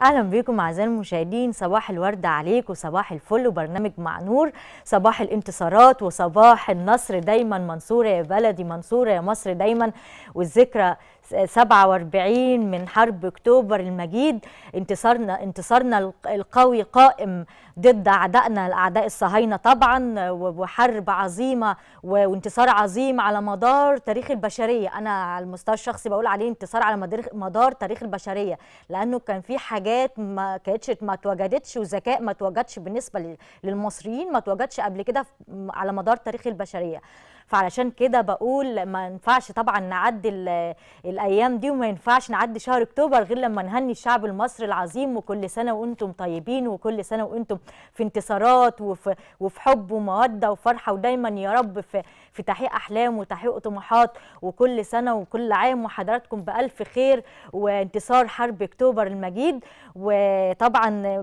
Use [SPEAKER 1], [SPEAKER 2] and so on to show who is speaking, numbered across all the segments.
[SPEAKER 1] اهلا بيكم اعزائي المشاهدين صباح الورد عليك وصباح الفل وبرنامج مع نور صباح الانتصارات وصباح النصر دايما منصوره يا بلدي منصوره يا مصر دايما والذكرى 47 من حرب اكتوبر المجيد انتصارنا انتصارنا القوي قائم ضد اعدائنا الاعداء الصهاينه طبعا وحرب عظيمه وانتصار عظيم على مدار تاريخ البشريه انا على المستوى الشخصي بقول عليه انتصار على مدار تاريخ البشريه لانه كان في حاجات ما كانتش ما اتوجدتش وذكاء ما اتوجدش بالنسبه للمصريين ما اتوجدش قبل كده على مدار تاريخ البشريه فعلشان كده بقول ما ينفعش طبعا نعدي الايام دي وما ينفعش نعدي شهر اكتوبر غير لما نهني الشعب المصري العظيم وكل سنه وانتم طيبين وكل سنه وانتم في انتصارات وفي, وفي حب وموده وفرحه ودايما يا رب في في تحقيق احلام وتحقيق طموحات وكل سنه وكل عام وحضراتكم بالف خير وانتصار حرب اكتوبر المجيد وطبعا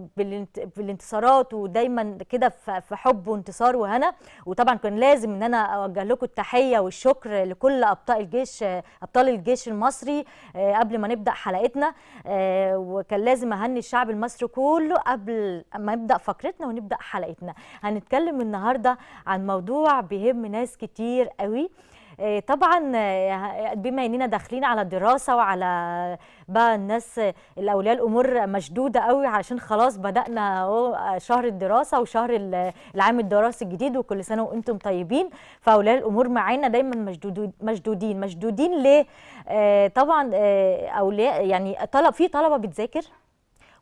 [SPEAKER 1] بالانتصارات ودايما كده في حب وانتصار وهنا وطبعا كان لازم ان انا اوجه لكم التحيه والشكر لكل ابطال الجيش ابطال الجيش المصري آه، قبل ما نبدا حلقتنا آه، وكان لازم اهني الشعب المصري كله قبل ما نبدا فقرتنا ونبدا حلقتنا هنتكلم النهارده عن موضوع بيهم ناس كتير كتير قوي آه، طبعا آه، بما اننا داخلين على الدراسه وعلى بقى الناس الاولياء الامور مشدوده قوي عشان خلاص بدانا اهو آه، شهر الدراسه وشهر العام الدراسي الجديد وكل سنه وانتم طيبين فاولياء الامور معانا دايما مشدودين مشدودين مشدودين ليه طبعا اولياء يعني طلب في طلبه بتذاكر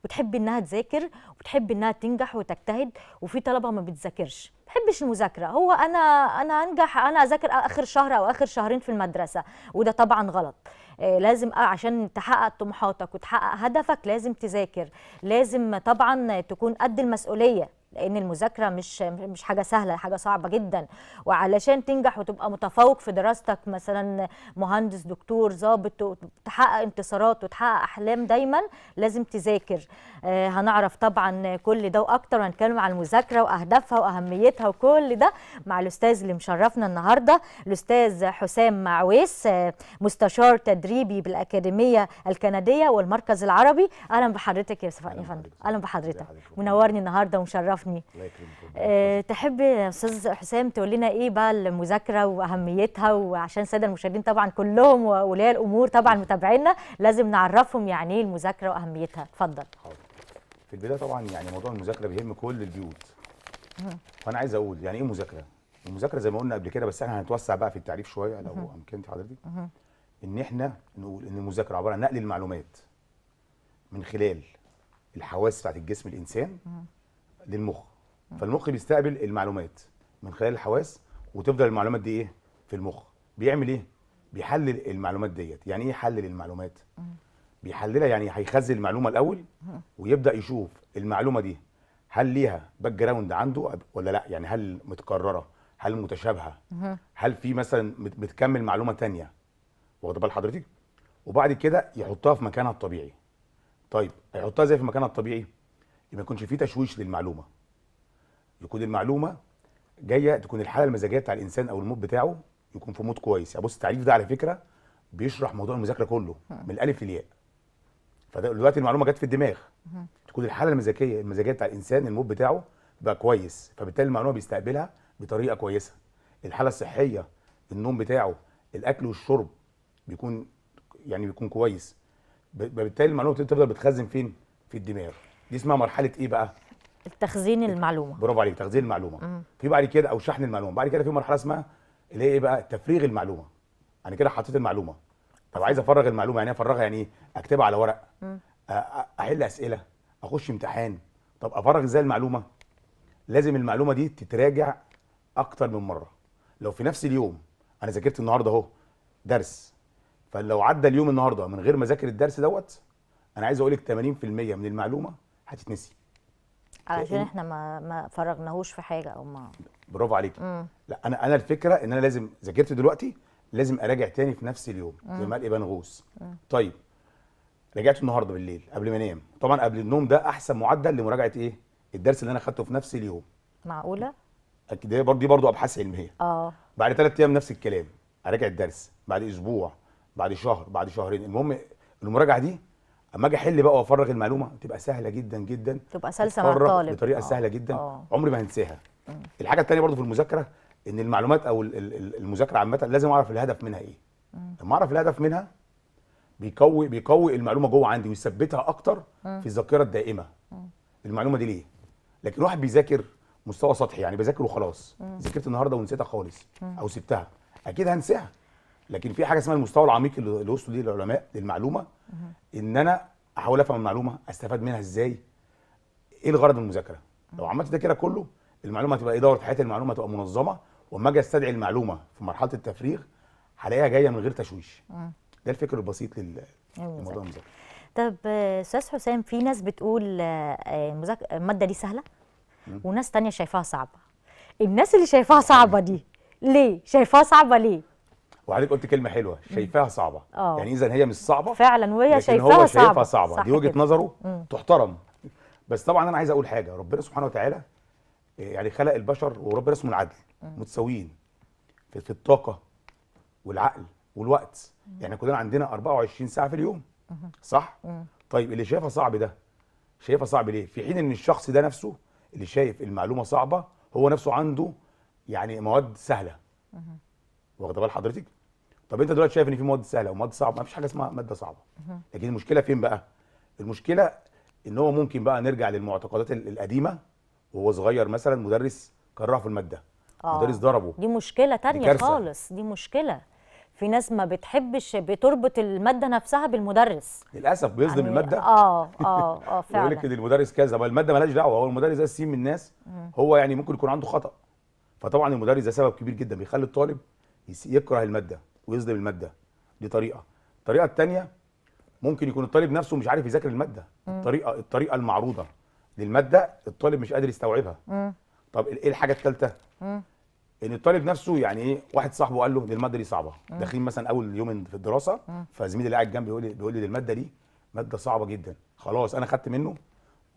[SPEAKER 1] وتحب انها تذاكر وتحب انها تنجح وتجتهد وفي طلبه ما بتذاكرش بحبش المذاكره هو انا انا انجح انا اذاكر اخر شهر او اخر شهرين في المدرسه وده طبعا غلط آه، لازم عشان تحقق طموحاتك وتحقق هدفك لازم تذاكر لازم طبعا تكون قد المسؤوليه لان المذاكره مش مش حاجه سهله حاجه صعبه جدا وعلشان تنجح وتبقى متفوق في دراستك مثلا مهندس دكتور ظابط تحقق انتصارات وتحقق احلام دايما لازم تذاكر آه هنعرف طبعا كل ده واكتر وهنتكلم عن المذاكره واهدافها واهميتها وكل ده مع الاستاذ اللي مشرفنا النهارده الاستاذ حسام معويس آه، مستشار تدريبي بالاكاديميه الكنديه والمركز العربي اهلا بحضرتك يا فندم اهلا بحضرتك منورني النهارده ومشرفنا تفني أه تحب يا استاذ حسام تقول لنا ايه بقى المذاكره واهميتها وعشان الساده المشاهدين طبعا كلهم واولياء الامور طبعا متابعينا لازم نعرفهم يعني ايه المذاكره واهميتها اتفضل
[SPEAKER 2] في البدايه طبعا يعني موضوع المذاكره بيهم كل البيوت فانا عايز اقول يعني ايه مذاكره المذاكره زي ما قلنا قبل كده بس احنا هنتوسع بقى في التعريف شويه لو امكنت حضرتك ان احنا نقول ان المذاكره عباره عن نقل المعلومات من خلال الحواس بتاعت الجسم الانسان للمخ فالمخ بيستقبل المعلومات من خلال الحواس وتفضل المعلومات دي ايه في المخ بيعمل ايه بيحلل المعلومات ديت يعني ايه يحلل المعلومات بيحللها يعني هيخزن المعلومه الاول ويبدا يشوف المعلومه دي هل ليها باك جراوند عنده ولا لا يعني هل متكرره هل متشابهه هل في مثلا بتكمل معلومه تانية واخد بال حضرتك وبعد كده يحطها في مكانها الطبيعي طيب هيحطها ازاي في مكانها الطبيعي ما يكونش فيه تشويش للمعلومه يكون المعلومه جايه تكون الحاله المزاجيه بتاع الانسان او المود بتاعه يكون في مود كويس يعني بص التعريف ده على فكره بيشرح موضوع المذاكره كله من الالف للياء فدلوقتي المعلومه جت في الدماغ تكون الحاله المزاجيه المزاجيه بتاع الانسان المود بتاعه بقى كويس فبالتالي المعلومه بيستقبلها بطريقه كويسه الحاله الصحيه النوم بتاعه الاكل والشرب بيكون يعني بيكون كويس فبالتالي المعلومه بتفضل بتخزن فين في الدماغ دي اسمها مرحله ايه بقى
[SPEAKER 1] التخزين المعلومه
[SPEAKER 2] برافو عليك تخزين المعلومه مم. في بعد كده او شحن المعلومه بعد كده في مرحله اسمها اللي هي ايه بقى تفريغ المعلومه انا كده حطيت المعلومه طب عايز افرغ المعلومه يعني افرغها يعني ايه اكتبها على ورق احل اسئله اخش امتحان طب افرغ ازاي المعلومه لازم المعلومه دي تتراجع اكتر من مره لو في نفس اليوم انا ذاكرت النهارده اهو درس فلو عدى اليوم النهارده من غير ما اذاكر الدرس دوت انا عايز اقول لك 80% من المعلومه هتتنسي
[SPEAKER 1] علشان احنا ما ما فرغناهوش في حاجه او ما
[SPEAKER 2] برافو عليكي لا انا انا الفكره ان انا لازم ذاكرت دلوقتي لازم اراجع تاني في نفس اليوم زي ما قال بنغوص طيب رجعت النهارده بالليل قبل ما انام طبعا قبل النوم ده احسن معدل لمراجعه ايه الدرس اللي انا اخدته في نفس اليوم معقوله اكيد دي برضه برضه ابحاث علميه اه بعد ثلاث ايام نفس الكلام اراجع الدرس بعد اسبوع بعد شهر بعد شهرين المهم المراجعه دي اما اجي احل بقى وافرغ المعلومه تبقى سهله جدا جدا
[SPEAKER 1] تبقى سلسه مع الطالب بطريقه
[SPEAKER 2] أوه. سهله جدا أوه. عمري ما هنساها الحاجه الثانيه برضو في المذاكره ان المعلومات او المذاكره عامه لازم اعرف الهدف منها ايه لما اعرف الهدف منها بيقوي بيقوي المعلومه جوه عندي ويثبتها اكتر مم. في الذاكره الدائمه مم. المعلومه دي ليه لكن واحد بيذاكر مستوى سطحي يعني بذاكر وخلاص ذاكرت النهارده ونسيتها خالص مم. او سبتها اكيد هنساها لكن في حاجه اسمها المستوى العميق اللي وصلوا ليه العلماء للمعلومه ان انا احاول افهم المعلومه استفاد منها ازاي ايه الغرض من المذاكره لو عملت ده كده كله المعلومه هتبقى ايه دوره في حياتي المعلومه هتبقى منظمه واما اجي استدعي المعلومه في مرحله التفريغ هلاقيها جايه من غير تشويش ده الفكر البسيط للموضوع أيوة، المذاكره
[SPEAKER 1] طب استاذ حسام في ناس بتقول آه، الماده دي سهله وناس تانية شايفاها صعبه الناس اللي شايفاها صعبه دي ليه شايفاها صعبه ليه
[SPEAKER 2] وحضرتك قلت كلمه حلوه شايفاها صعبه أوه. يعني اذا هي مش صعبه
[SPEAKER 1] فعلا وهي شايفاها هو شايفها صعبه, دي وجهه
[SPEAKER 2] نظره مم. تحترم بس طبعا انا عايز اقول حاجه ربنا سبحانه وتعالى آه، يعني خلق البشر وربنا اسمه العدل متساويين في, الطاقه والعقل والوقت مم. يعني كلنا عندنا 24 ساعه في اليوم مم. صح مم. طيب اللي شايفها صعب ده شايفها صعب ليه في حين ان الشخص ده نفسه اللي شايف المعلومه صعبه هو نفسه عنده يعني مواد سهله واخده بال حضرتك طب انت دلوقتي شايف ان في مواد سهله ومواد صعبه ما فيش حاجه اسمها ماده صعبه لكن المشكله فين بقى المشكله ان هو ممكن بقى نرجع للمعتقدات القديمه وهو صغير مثلا مدرس كرهه في الماده
[SPEAKER 1] آه. مدرس ضربه دي مشكله ثانيه خالص دي مشكله في ناس ما بتحبش بتربط الماده نفسها بالمدرس
[SPEAKER 2] للاسف بيصدم يعني الماده
[SPEAKER 1] اه اه اه فعلا آه، يقول لك
[SPEAKER 2] ان المدرس كذا ما الماده مالهاش دعوه هو المدرس ده السين من الناس هو يعني ممكن يكون عنده خطا فطبعا المدرس ده سبب كبير جدا بيخلي الطالب يكره الماده ويصدم الماده دي طريقه الطريقه الثانيه ممكن يكون الطالب نفسه مش عارف يذاكر الماده مم. الطريقه الطريقه المعروضه للماده الطالب مش قادر يستوعبها مم. طب ايه الحاجه الثالثه ان الطالب نفسه يعني ايه واحد صاحبه قال له دي الماده دي صعبه داخلين مثلا اول يوم في الدراسه فزميلي اللي قاعد جنبي بيقول لي بيقول لي الماده دي ماده صعبه جدا خلاص انا خدت منه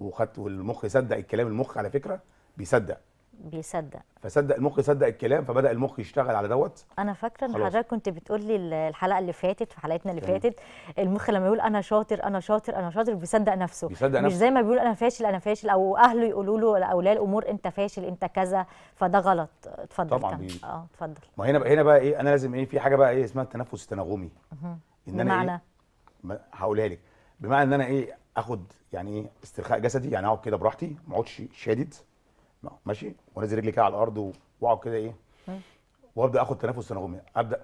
[SPEAKER 2] وخدت والمخ صدق الكلام المخ على فكره بيصدق
[SPEAKER 1] بيصدق
[SPEAKER 2] فصدق المخ صدق الكلام فبدا المخ يشتغل على دوت
[SPEAKER 1] انا فاكره ان حضرتك كنت بتقول لي الحلقه اللي فاتت في حلقتنا اللي فاتت المخ لما يقول انا شاطر انا شاطر انا شاطر بيصدق نفسه بيصدق مش نفسه. زي ما بيقول انا فاشل انا فاشل او اهله يقولوا له اولياء الامور انت فاشل انت كذا فده غلط اتفضل طبعا بي... اه اتفضل ما
[SPEAKER 2] هنا بقى هنا بقى ايه انا لازم ايه في حاجه بقى ايه اسمها التنفس التناغمي ان انا بمعنى إيه؟ هقولها لك بمعنى ان انا ايه اخد يعني ايه استرخاء جسدي يعني اقعد كده براحتي ما اقعدش شادد ماشي وانزل رجلي كده على الارض واقعد كده ايه وابدا اخد تنفس تناغمي ابدا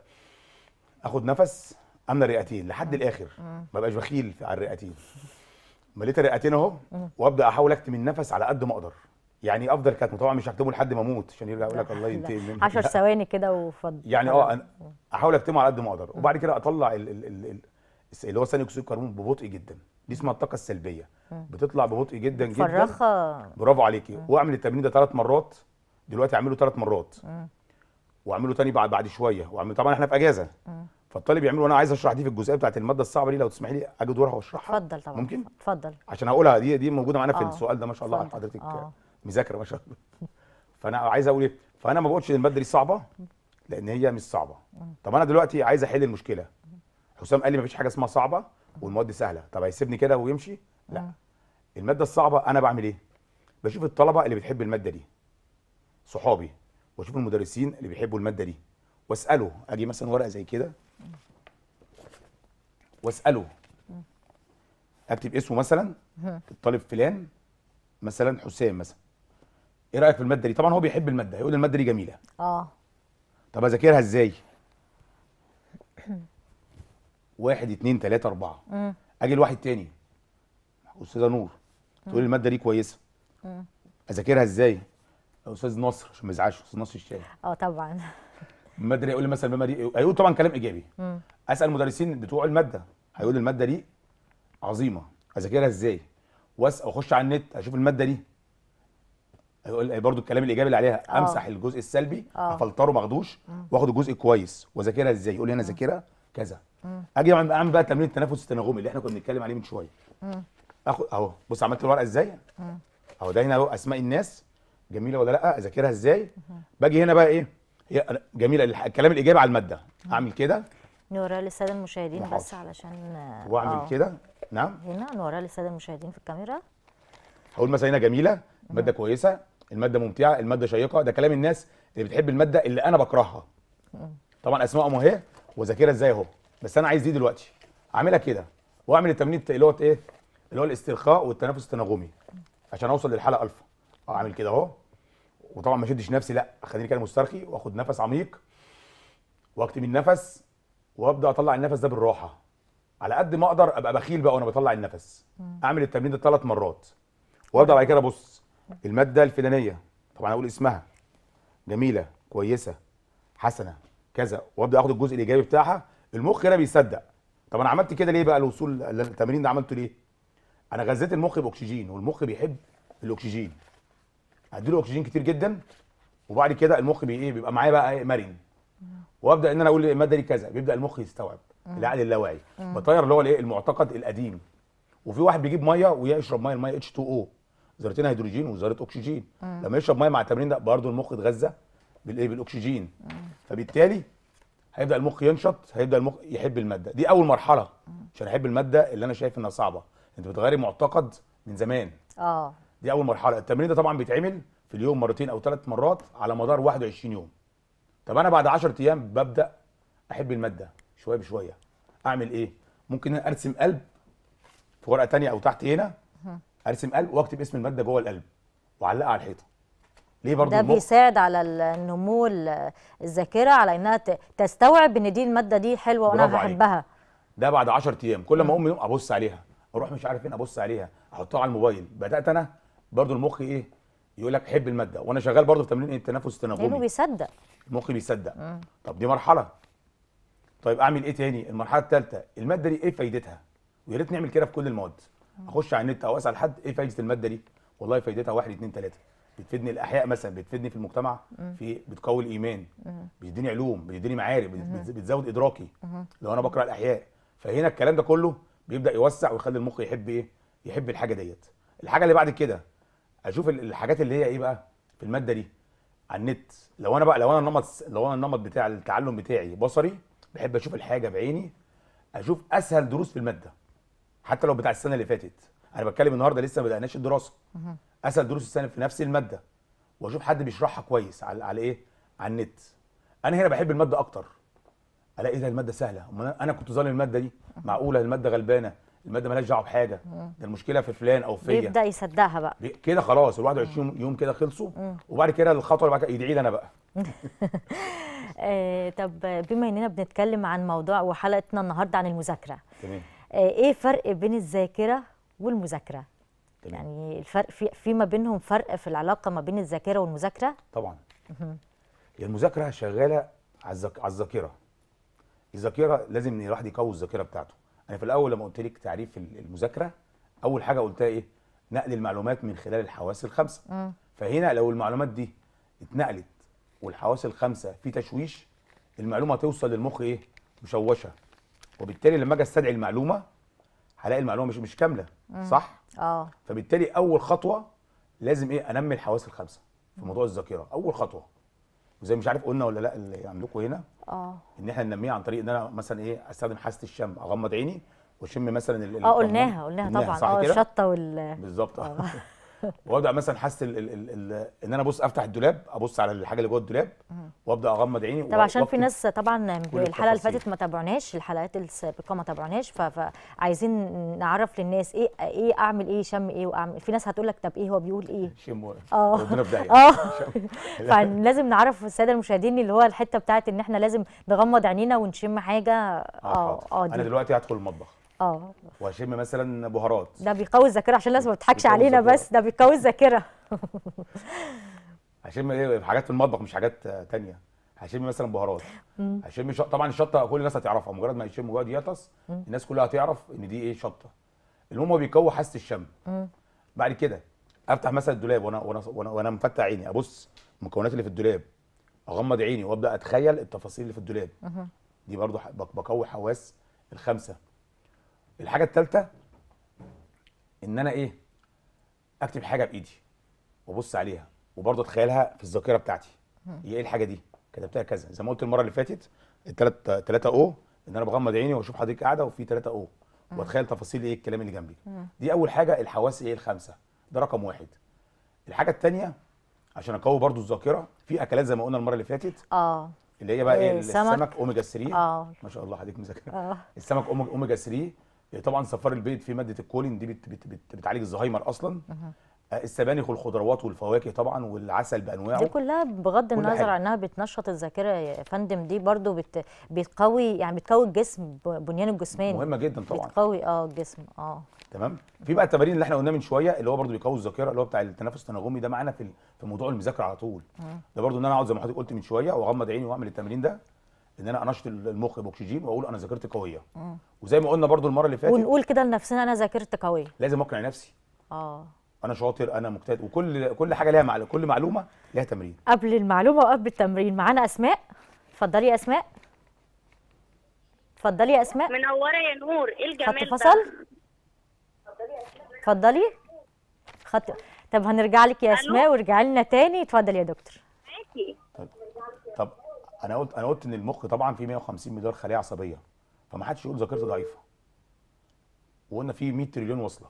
[SPEAKER 2] اخد نفس امن الرئتين لحد الاخر ما بقاش بخيل على الرئتين مليت الرئتين اهو وابدا احاول اكتم النفس على قد ما اقدر يعني افضل كاتمه طبعا مش هكتمه لحد ما اموت عشان يرجع يقول لك الله ينتقم مني 10 ثواني
[SPEAKER 1] كده وفضل يعني اه
[SPEAKER 2] احاول اكتمه على قد ما اقدر وبعد كده اطلع ال ال ال اللي هو ثاني اكسيد الكربون ببطء جدا دي اسمها الطاقه السلبيه بتطلع ببطء جدا جدا
[SPEAKER 3] فرخة.
[SPEAKER 2] برافو عليكي واعمل التمرين ده ثلاث مرات دلوقتي اعمله ثلاث مرات واعمله ثاني بعد بعد شويه واعمله طبعا احنا في اجازه فالطالب يعمله وانا عايز اشرح دي في الجزئيه بتاعت الماده الصعبه دي لو تسمحي لي اجي دورها واشرحها
[SPEAKER 1] اتفضل طبعا ممكن اتفضل عشان
[SPEAKER 2] هقولها دي دي موجوده معانا في آه. السؤال ده ما شاء الله على حضرتك آه. مذاكره ما شاء الله فانا عايز اقول ايه فانا ما بقولش الماده دي صعبه لان هي مش صعبه طب انا دلوقتي عايز احل المشكله حسام قال لي مفيش حاجه اسمها صعبه والمواد سهله طب هيسيبني كده ويمشي لا آه. الماده الصعبه انا بعمل ايه بشوف الطلبه اللي بتحب الماده دي صحابي واشوف المدرسين اللي بيحبوا الماده دي واساله اجي مثلا ورقه زي كده واساله اكتب اسمه مثلا الطالب فلان مثلا حسام مثلا ايه رايك في الماده دي طبعا هو بيحب الماده هيقول الماده دي جميله اه طب اذاكرها ازاي واحد اتنين تلاته اربعه مم. اجي لواحد تاني استاذه نور تقول لي الماده دي كويسه مم. اذاكرها ازاي؟ استاذ نصر عشان ما يزعلش استاذ نصر الشاي اه طبعا الماده دي يقول لي مثلا الماده دي هيقول طبعا كلام ايجابي مم. اسال المدرسين بتوع الماده هيقول الماده دي عظيمه اذاكرها ازاي؟ واسال اخش على النت اشوف الماده دي هيقول برضو الكلام الايجابي اللي عليها أوه. امسح الجزء السلبي اه. افلتره ما اخدوش واخد الجزء الكويس واذاكرها ازاي؟ يقول لي انا ذاكرها كذا اجي اعمل بقى تمرين التنفس التناغمي اللي احنا كنا بنتكلم عليه من شويه اخد اهو بص عملت الورقه ازاي اهو ده هنا اهو اسماء الناس جميله ولا لا اذاكرها ازاي باجي هنا بقى ايه هي جميله الكلام الايجابي على الماده اعمل كده
[SPEAKER 1] نورا للساده المشاهدين بس علشان واعمل آه. كده نعم هنا نورا للساده المشاهدين في الكاميرا
[SPEAKER 2] هقول مثلا هنا جميله ماده كويسه الماده ممتعه الماده شيقه ده كلام الناس اللي بتحب الماده اللي انا بكرهها طبعا اسمائهم اهي واذاكرها ازاي اهو بس انا عايز دي دلوقتي اعملها كده واعمل التمرين اللي هو ايه اللي هو الاسترخاء والتنفس التناغمي عشان اوصل للحلقه الفا آه، اعمل كده اهو وطبعا ما اشدش نفسي لا اخليني كده مسترخي واخد نفس عميق واكتم النفس وابدا اطلع النفس ده بالراحه على قد ما اقدر ابقى بخيل بقى وانا بطلع النفس اعمل التمرين ده ثلاث مرات وابدا بعد كده ابص الماده الفلانيه طبعا اقول اسمها جميله كويسه حسنه كذا وابدا اخد الجزء الايجابي بتاعها المخ هنا بيصدق طب انا عملت كده ليه بقى الوصول التمرين ده عملته ليه انا غذيت المخ باكسجين والمخ بيحب الاكسجين اديله اكسجين كتير جدا وبعد كده المخ بي ايه بيبقى معايا بقى ايه مرن وابدا ان انا اقول الماده دي كذا بيبدا المخ يستوعب العقل اللاواعي بطير اللي هو الايه المعتقد القديم وفي واحد بيجيب ميه ويشرب ميه الميه اتش 2 او ذرتين هيدروجين وذره اكسجين لما يشرب ميه مع التمرين ده برضه المخ اتغذى بالايه بالاكسجين فبالتالي هيبدا المخ ينشط هيبدا المخ يحب الماده دي اول مرحله عشان احب الماده اللي انا شايف انها صعبه انت بتغيري معتقد من زمان اه دي اول مرحله التمرين ده طبعا بيتعمل في اليوم مرتين او ثلاث مرات على مدار 21 يوم طب انا بعد 10 ايام ببدا احب الماده شويه بشويه اعمل ايه ممكن ارسم قلب في ورقه ثانيه او تحت هنا ارسم قلب واكتب اسم الماده جوه القلب واعلقها على الحيطه ليه برضو ده المخ؟ بيساعد
[SPEAKER 1] على النمو الذاكره على انها تستوعب ان دي الماده دي حلوه وانا بحبها
[SPEAKER 2] ده بعد 10 ايام كل ما اقوم يوم ابص عليها اروح مش عارف فين ابص عليها احطها على الموبايل بدات انا برضو المخ ايه يقول لك حب الماده وانا شغال برضو في تمرين التنفس التناغمي لانه بيصدق المخ بيصدق طب دي مرحله طيب اعمل ايه تاني المرحله الثالثه الماده دي ايه فايدتها ويا ريت نعمل كده في كل المواد اخش على النت او اسال حد ايه فايده الماده دي والله فايدتها 1 2 3 بتفيدني الاحياء مثلا بتفيدني في المجتمع في بتقوي الايمان بتديني علوم بتديني معارف بتزود ادراكي
[SPEAKER 3] لو انا بقرا الاحياء
[SPEAKER 2] فهنا الكلام ده كله بيبدا يوسع ويخلي المخ يحب ايه يحب الحاجه ديت الحاجه اللي بعد كده اشوف الحاجات اللي هي ايه بقى في الماده دي على النت لو انا بقى لو انا النمط لو انا النمط بتاع التعلم بتاعي بصري بحب اشوف الحاجه بعيني اشوف اسهل دروس في الماده حتى لو بتاع السنه اللي فاتت انا بتكلم النهارده لسه ما بدأناش الدراسه اسال دروس السنه في نفس الماده واشوف حد بيشرحها كويس على على ايه على النت انا هنا بحب الماده اكتر الاقي ده الماده سهله انا كنت ظالم الماده دي معقوله الماده غلبانه الماده مالهاش دعوه بحاجه ده المشكله في فلان او فيا بيبدا
[SPEAKER 1] يصدقها بقى
[SPEAKER 2] كده خلاص ال 21 يوم كده خلصوا وبعد كده الخطوه اللي بعد كده يدعي لي انا بقى
[SPEAKER 1] آه، طب بما اننا بنتكلم عن موضوع وحلقتنا النهارده عن المذاكره تمام آه، ايه فرق بين الذاكره والمذاكره طبعا. يعني الفرق في فيما بينهم فرق في العلاقه ما بين الذاكره والمذاكره
[SPEAKER 2] طبعا هي المذاكره شغاله على الذاكره الذاكره لازم الواحد يقوي الذاكره بتاعته انا في الاول لما قلت لك تعريف المذاكره اول حاجه قلتها ايه نقل المعلومات من خلال الحواس الخمسه مم. فهنا لو المعلومات دي اتنقلت والحواس الخمسه في تشويش المعلومه توصل للمخ ايه مشوشه وبالتالي لما اجي استدعي المعلومه هلاقي المعلومه مش مش كامله صح اه فبالتالي اول خطوه لازم ايه انمي الحواس الخمسه في موضوع الذاكره اول خطوه وزي مش عارف قلنا ولا لا اللي عندكم هنا اه ان احنا ننميها عن طريق ان انا مثلا ايه استخدم حاسه الشم اغمض عيني واشم مثلا اه قلناها
[SPEAKER 1] قلناها طبعا اه الشطه وال
[SPEAKER 2] بالظبط آه. وابدا مثلا حاسس ان انا ابص افتح الدولاب ابص على الحاجه اللي جوه الدولاب وابدا اغمض عيني طب عشان في
[SPEAKER 1] ناس طبعا الحلقه اللي فاتت ما تابعناش الحلقات السابقه ما تابعناش فعايزين نعرف للناس ايه ايه اعمل ايه شم ايه واعمل في ناس هتقول لك طب ايه هو بيقول ايه شم اه ربنا اه فلازم نعرف الساده المشاهدين اللي هو الحته بتاعت ان احنا لازم نغمض عينينا ونشم حاجه اه اه, آه، انا
[SPEAKER 2] دلوقتي هدخل المطبخ اه واشم مثلا بهارات
[SPEAKER 1] ده بيقوي الذاكره عشان الناس ما بتضحكش علينا زكرة. بس ده بيقوي الذاكره
[SPEAKER 2] هشم ايه حاجات في المطبخ مش حاجات تانية هشم مثلا بهارات هشم شط... طبعا الشطه كل الناس هتعرفها مجرد ما يشم جواد يطس الناس كلها هتعرف ان دي ايه شطه المهم هو بيقوي حاسه الشم بعد كده افتح مثلا الدولاب وانا وانا وانا, وأنا مفتح عيني ابص المكونات اللي في الدولاب اغمض عيني وابدا اتخيل التفاصيل اللي في الدولاب دي برضو بقوي حواس الخمسه الحاجه الثالثه ان انا ايه اكتب حاجه بايدي وابص عليها وبرضه اتخيلها في الذاكره بتاعتي هي ايه الحاجه دي كتبتها كذا زي ما قلت المره اللي فاتت الثلاث تلاتة او ان انا بغمض عيني واشوف حضرتك قاعده وفي تلاتة او واتخيل تفاصيل ايه الكلام اللي جنبي دي اول حاجه الحواس ايه الخمسه ده رقم واحد الحاجه الثانيه عشان اقوي برضه الذاكره في اكلات زي ما قلنا المره اللي فاتت اه اللي هي بقى إيه, إيه، السمك اوميجا 3 اه ما شاء الله حضرتك مذاكره آه. السمك اوميجا 3 يعني طبعا صفار البيض في ماده الكولين دي بت بت بت بتعالج الزهايمر اصلا آه، السبانخ والخضروات والفواكه طبعا والعسل بانواعه دي
[SPEAKER 1] كلها بغض كل النظر عن انها بتنشط الذاكره يا فندم دي برضو بت بتقوي يعني بتقوي الجسم بنيان الجسماني مهمه جدا طبعا بتقوي اه الجسم اه
[SPEAKER 2] تمام في بقى التمارين اللي احنا قلناه من شويه اللي هو برضو بيقوي الذاكره اللي هو بتاع التنفس التناغمي ده معانا في في موضوع المذاكره على طول ده برضو ان انا اقعد زي ما حضرتك قلت من شويه واغمض عيني واعمل التمرين ده ان انا انشط المخ باكسجين واقول انا ذاكرتي قويه وزي ما قلنا برضو المره اللي فاتت ونقول
[SPEAKER 1] كده لنفسنا انا ذاكرتي قويه
[SPEAKER 2] لازم اقنع نفسي اه انا شاطر انا مجتهد وكل كل حاجه ليها معلومه كل معلومه ليها تمرين
[SPEAKER 1] قبل المعلومه وقبل التمرين معانا اسماء اتفضلي يا اسماء اتفضلي يا اسماء منوره يا نور ايه الجمال خط فصل اتفضلي خط طب هنرجع لك يا اسماء وارجعي لنا تاني اتفضلي يا دكتور
[SPEAKER 2] ماشي طب انا قلت انا قلت ان المخ طبعا فيه 150 مليار خليه عصبيه فما حدش يقول ذاكرتي ضعيفه وقلنا فيه 100 تريليون وصله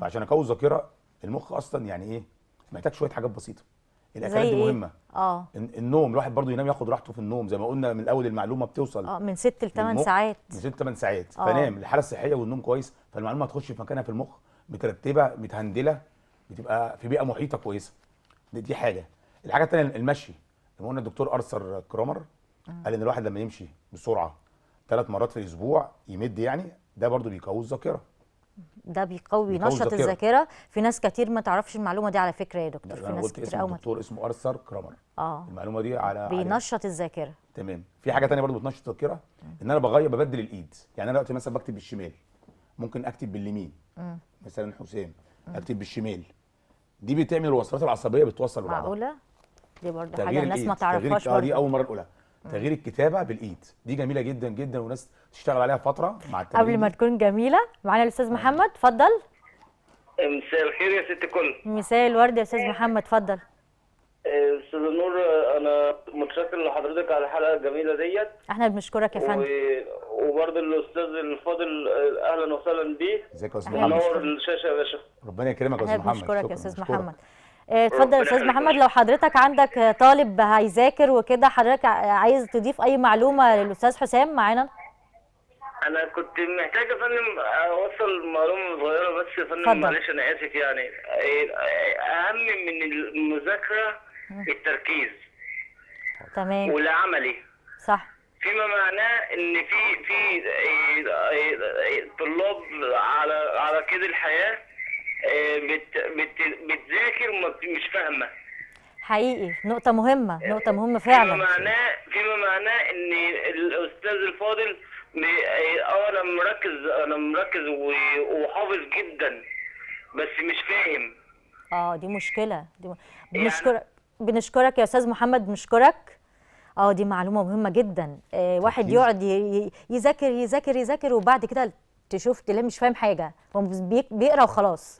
[SPEAKER 2] فعشان اقوي الذاكره المخ اصلا يعني ايه محتاج شويه حاجات بسيطه الاكلات دي إيه؟ مهمه اه النوم الواحد برضه ينام ياخد راحته في النوم زي ما قلنا من الاول المعلومه بتوصل اه
[SPEAKER 1] من 6 ل 8 ساعات
[SPEAKER 2] من 6 ل 8 ساعات آه. فنام الحاله الصحيه والنوم كويس فالمعلومه هتخش في مكانها في المخ مترتبه متهندله بتبقى في بيئه محيطه كويسه دي, دي حاجه الحاجه الثانيه المشي لما قلنا الدكتور ارثر كرامر قال ان الواحد لما يمشي بسرعه ثلاث مرات في الاسبوع يمد يعني ده برضو بيقوي الذاكره
[SPEAKER 1] ده بيقوي, بيقوي نشط الذاكره في ناس كتير ما تعرفش المعلومه دي على فكره يا دكتور في ناس كتير قوي دكتور
[SPEAKER 2] اسمه ارثر كرامر اه المعلومه دي على بينشط الذاكره تمام في حاجه ثانيه برضو بتنشط الذاكره ان انا بغير ببدل الايد يعني انا دلوقتي مثلا بكتب بالشمال ممكن اكتب باليمين مثلا حسام اكتب بالشمال دي بتعمل الوصلات العصبيه بتوصل معقوله
[SPEAKER 1] دي برضه حاجه الناس ما تعرفهاش آه، برضه دي اول
[SPEAKER 2] مره نقولها تغيير الكتابه بالايد دي جميله جدا جدا والناس تشتغل عليها فتره مع التغيير قبل ما
[SPEAKER 1] تكون جميله معانا الاستاذ آه. محمد اتفضل
[SPEAKER 2] مساء الخير يا ست كل
[SPEAKER 1] مساء الورد يا استاذ محمد اتفضل آه، استاذ نور انا متشكر لحضرتك على الحلقه الجميله ديت احنا بنشكرك يا فندم
[SPEAKER 2] و... الاستاذ الفاضل اهلا وسهلا بيه ازيك يا استاذ محمد نور الشاشه يا باشا ربنا يكرمك يا استاذ محمد بنشكرك يا استاذ محمد
[SPEAKER 1] آه، اتفضل يا استاذ محمد لو حضرتك عندك آه، طالب هيذاكر وكده حضرتك عايز تضيف اي معلومه للاستاذ حسام معانا انا كنت محتاج يا فندم اوصل معلومه صغيره بس يا فندم معلش انا اسف يعني اهم من المذاكره التركيز تمام والعملي صح فيما معناه ان في في إيه، إيه، إيه، طلاب على على كده الحياه بتذاكر آه، مش فاهمه حقيقي نقطة مهمة آه، نقطة مهمة فعلا فيما معناه فيما معناه ان الاستاذ الفاضل آه،, اه انا مركز انا مركز وحافظ جدا بس مش فاهم اه دي مشكلة دي م... يعني- بنشكر يعني... بنشكرك يا استاذ محمد بنشكرك اه دي معلومة مهمة جدا آه واحد يقعد يذاكر يذاكر يذاكر وبعد كده تشوف تلاقيه مش فاهم حاجة هو بيقرا وخلاص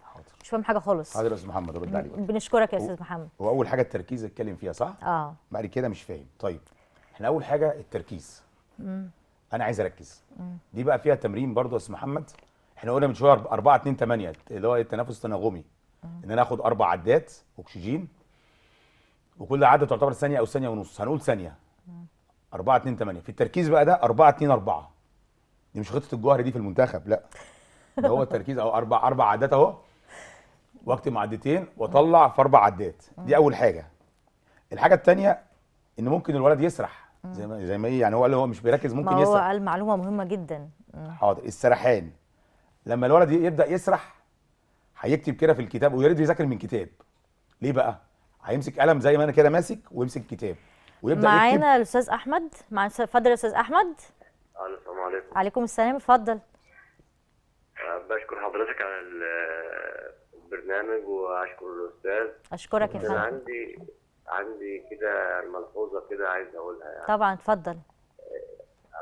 [SPEAKER 1] مش فاهم حاجه خالص حاضر يا استاذ
[SPEAKER 2] محمد رد عليك بنشكرك يا استاذ و... محمد هو اول حاجه التركيز اتكلم فيها صح اه بعد كده مش فاهم طيب احنا اول حاجه التركيز مم. انا عايز اركز مم. دي بقى فيها تمرين برضو يا استاذ محمد احنا قلنا من شويه 4 2 8 اللي هو التنافس التناغمي ان انا اخد اربع عدات اكسجين وكل عدة تعتبر ثانية أو ثانية ونص هنقول ثانية 4 2 8 في التركيز بقى ده 4 2 4 دي مش خطة الجوهر دي في المنتخب لا ده هو التركيز أو أربع أربع عدات أهو واكتب معدتين واطلع في اربع عدات دي اول حاجه الحاجه الثانيه ان ممكن الولد يسرح زي ما زي ما ايه، يعني هو قال هو مش بيركز ممكن ما هو يسرح
[SPEAKER 1] قال معلومه مهمه جدا
[SPEAKER 2] حاضر السرحان لما الولد يبدا يسرح هيكتب كده في الكتاب ويا ريت يذاكر من كتاب ليه بقى هيمسك قلم زي ما انا كده ماسك ويمسك كتاب ويبدا معانا
[SPEAKER 1] الاستاذ احمد مع فضل الاستاذ احمد السلام عليكم عليكم السلام اتفضل البرنامج واشكر الاستاذ اشكرك يا فندم عندي عندي كده ملحوظه كده عايز اقولها يعني طبعا اتفضل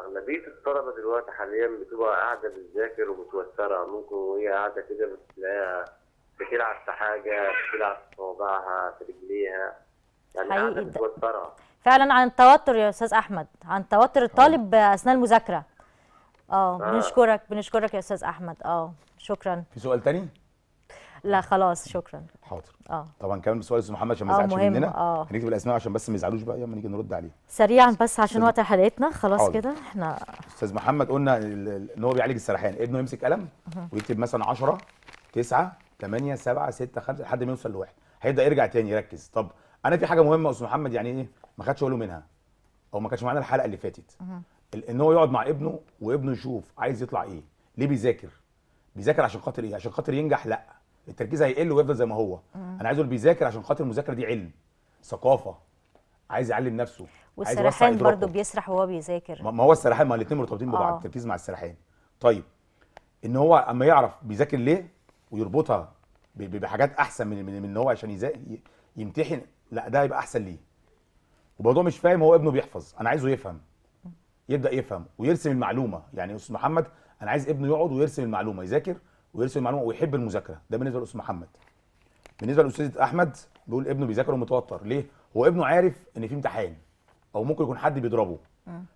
[SPEAKER 2] اغلبيه الطلبه دلوقتي حاليا بتبقى قاعده بتذاكر ومتوتره ممكن وهي قاعده كده بتلاقيها بتلعب في حاجه بتلعب في صوابعها في رجليها
[SPEAKER 1] يعني قاعده متوتره فعلا عن التوتر يا استاذ احمد عن توتر الطالب اثناء المذاكره آه،, اه بنشكرك بنشكرك يا استاذ احمد اه شكرا في سؤال تاني لا خلاص شكرا حاضر اه
[SPEAKER 2] طبعا كمان سؤال محمد عشان ما آه، يزعلش مننا اه هنكتب الاسماء عشان بس ما يزعلوش بقى لما نيجي نرد عليه
[SPEAKER 1] سريعا بس عشان وقت حلقتنا خلاص كده احنا
[SPEAKER 2] استاذ محمد قلنا ان هو بيعالج السرحان ابنه يمسك قلم ويكتب مثلا 10 9 8 7 6 5 لحد ما يوصل لواحد هيبدا يرجع تاني يركز طب انا في حاجه مهمه يا استاذ محمد يعني ايه ما خدش باله منها او ما كانش معانا الحلقه اللي فاتت ان هو يقعد مع ابنه وابنه يشوف عايز يطلع ايه ليه بيذاكر بيذاكر عشان خاطر ايه عشان خاطر ينجح لا التركيز هيقل ويفضل زي ما هو مم. انا عايزه اللي بيذاكر عشان خاطر المذاكره دي علم ثقافه عايز يعلم نفسه والسرحان برضه
[SPEAKER 1] بيسرح وهو بيذاكر
[SPEAKER 2] ما هو السرحان ما الاثنين مرتبطين ببعض آه. التركيز مع السرحان طيب ان هو اما يعرف بيذاكر ليه ويربطها بحاجات احسن من من ان هو عشان يمتحن لا ده هيبقى احسن ليه وبرضه مش فاهم هو ابنه بيحفظ انا عايزه يفهم يبدا يفهم ويرسم المعلومه يعني استاذ محمد انا عايز ابنه يقعد ويرسم المعلومه يذاكر ويرسل المعلومه ويحب المذاكره ده بالنسبه للاستاذ محمد بالنسبه للاستاذ احمد بيقول ابنه بيذاكر ومتوتر ليه هو ابنه عارف ان في امتحان او ممكن يكون حد بيضربه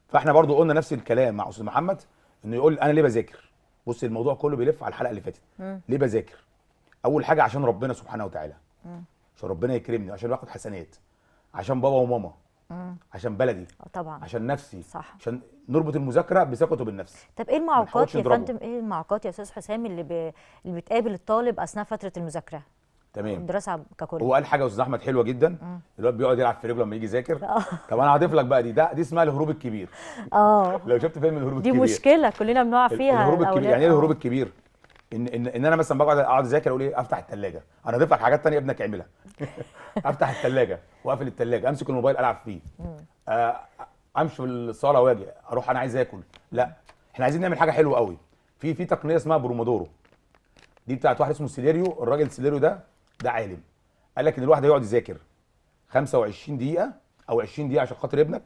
[SPEAKER 2] فاحنا برضو قلنا نفس الكلام مع استاذ محمد انه يقول انا ليه بذاكر بص الموضوع كله بيلف على الحلقه اللي فاتت ليه بذاكر اول حاجه عشان ربنا سبحانه وتعالى عشان ربنا يكرمني عشان باخد حسنات عشان بابا وماما مم. آه. عشان بلدي آه، طبعا عشان نفسي صح عشان نربط المذاكره بثقته بالنفس طب ايه المعوقات يا فندم
[SPEAKER 1] ايه المعوقات يا استاذ حسام اللي, ب... اللي بتقابل الطالب اثناء فتره المذاكره تمام الدراسه ككل هو قال
[SPEAKER 2] حاجه يا استاذ احمد حلوه جدا آه. الواد بيقعد يلعب في رجله لما يجي يذاكر طب انا هضيف لك بقى دي ده دي اسمها الهروب الكبير اه لو شفت فيلم الهروب دي الكبير دي مشكله
[SPEAKER 1] كلنا بنقع فيها الهروب الكبير يعني ايه الهروب
[SPEAKER 2] الكبير ان ان, إن انا مثلا بقعد اقعد اذاكر اقول ايه افتح الثلاجه انا اضيف لك حاجات ثانيه ابنك يعملها افتح الثلاجه واقفل الثلاجه امسك الموبايل العب فيه آه، امشي في الصاله واجي اروح انا عايز اكل لا احنا عايزين نعمل حاجه حلوه قوي في في تقنيه اسمها برومودورو دي بتاعت واحد اسمه سيليريو الراجل سيليريو ده ده عالم قال لك ان الواحد يقعد يذاكر 25 دقيقه او 20 دقيقه عشان خاطر ابنك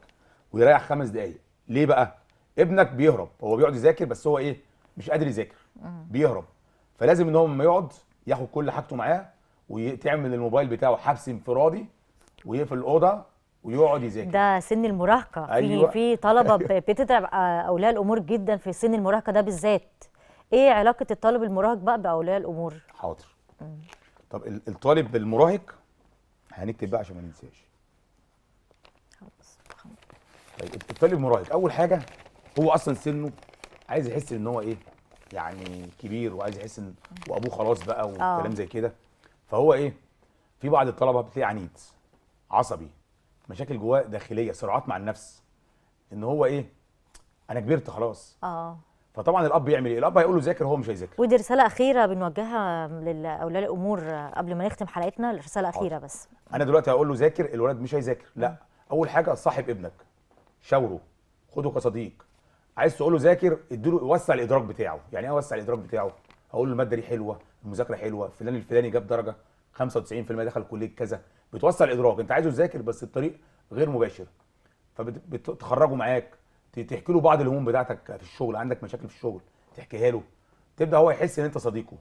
[SPEAKER 2] ويريح خمس دقائق ليه بقى ابنك بيهرب هو بيقعد يذاكر بس هو ايه مش قادر يذاكر بيهرب فلازم ان هو لما يقعد ياخد كل حاجته معاه وتعمل الموبايل بتاعه حبس انفرادي ويقفل الاوضه ويقعد يذاكر
[SPEAKER 1] ده سن المراهقه أيوة. في في طلبه بتتعب آه، اولياء الامور جدا في سن المراهقه ده بالذات ايه علاقه الطالب المراهق بقى باولياء الامور
[SPEAKER 2] حاضر طب الطالب المراهق هنكتب بقى عشان ما ننساش طيب الطالب المراهق اول حاجه هو اصلا سنه عايز يحس ان هو ايه يعني كبير وعايز يحس ان وابوه خلاص بقى آه. وكلام زي كده فهو ايه في بعض الطلبه بتلاقيه عنيد عصبي مشاكل جواه داخليه صراعات مع النفس ان هو ايه انا كبرت خلاص اه فطبعا الاب بيعمل ايه الاب هيقول له ذاكر هو مش هيذاكر
[SPEAKER 1] ودي رساله اخيره بنوجهها لاولياء الامور قبل ما نختم حلقتنا رساله اخيره بس انا
[SPEAKER 2] دلوقتي هقول له ذاكر الولد مش هيذاكر لا اول حاجه صاحب ابنك شاوره خده كصديق عايز تقول له ذاكر اديله وسع الادراك بتاعه يعني ايه وسع الادراك بتاعه اقول له الماده دي حلوه المذاكره حلوه فلان الفلاني جاب درجه 95% دخل كليه كذا بتوسع الادراك انت عايزه يذاكر بس بطريق غير مباشر فبتخرجه معاك تحكي له بعض الهموم بتاعتك في الشغل عندك مشاكل في الشغل تحكيها له تبدا هو يحس ان انت صديقه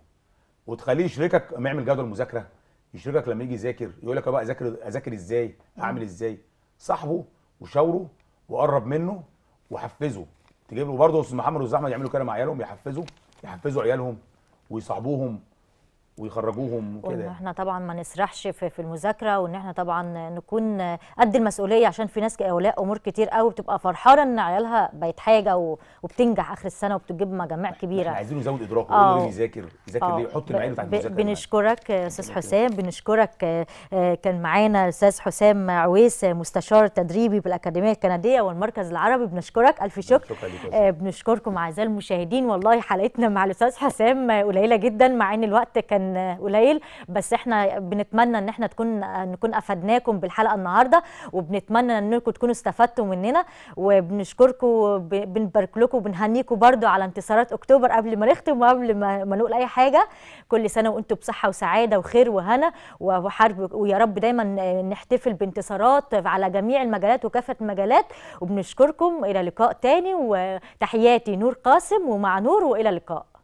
[SPEAKER 2] وتخليه يشركك يعمل جدول مذاكره يشركك لما يجي يذاكر يقول لك بقى اذاكر اذاكر ازاي اعمل ازاي صاحبه وشاوره وقرب منه وحفزه تجيب له برضه استاذ محمد واستاذ احمد يعملوا كده مع عيالهم يحفزوا يحفزوا عيالهم ويصاحبوهم ويخرجوهم وكده وان احنا
[SPEAKER 1] طبعا ما نسرحش في المذاكره وان احنا طبعا نكون قد المسؤوليه عشان في ناس اولياء امور كتير قوي بتبقى فرحانه ان عيالها بقت حاجه وبتنجح اخر السنه وبتجيب مجاميع كبيره احنا عايزين
[SPEAKER 2] نزود ادراكه ونقول له آه. يذاكر يذاكر آه. ليه يحط العين بتاعت المذاكره
[SPEAKER 1] بنشكرك آه، استاذ حسام بنشكرك كان معانا الاستاذ حسام عويس مستشار تدريبي بالاكاديميه الكنديه والمركز العربي بنشكرك الف شكر بنشكركم اعزائي المشاهدين والله حلقتنا مع الاستاذ حسام قليله جدا مع ان الوقت كان كان قليل بس احنا بنتمنى ان احنا تكون نكون افدناكم بالحلقه النهارده وبنتمنى انكم تكونوا استفدتوا مننا وبنشكركم بنبارك لكم وبنهنيكم برده على انتصارات اكتوبر قبل ما نختم وقبل ما, ما نقول اي حاجه كل سنه وانتم بصحه وسعاده وخير وهنا وحرب ويا رب دايما نحتفل بانتصارات على جميع المجالات وكافه المجالات وبنشكركم الى لقاء تاني وتحياتي نور قاسم ومع نور والى اللقاء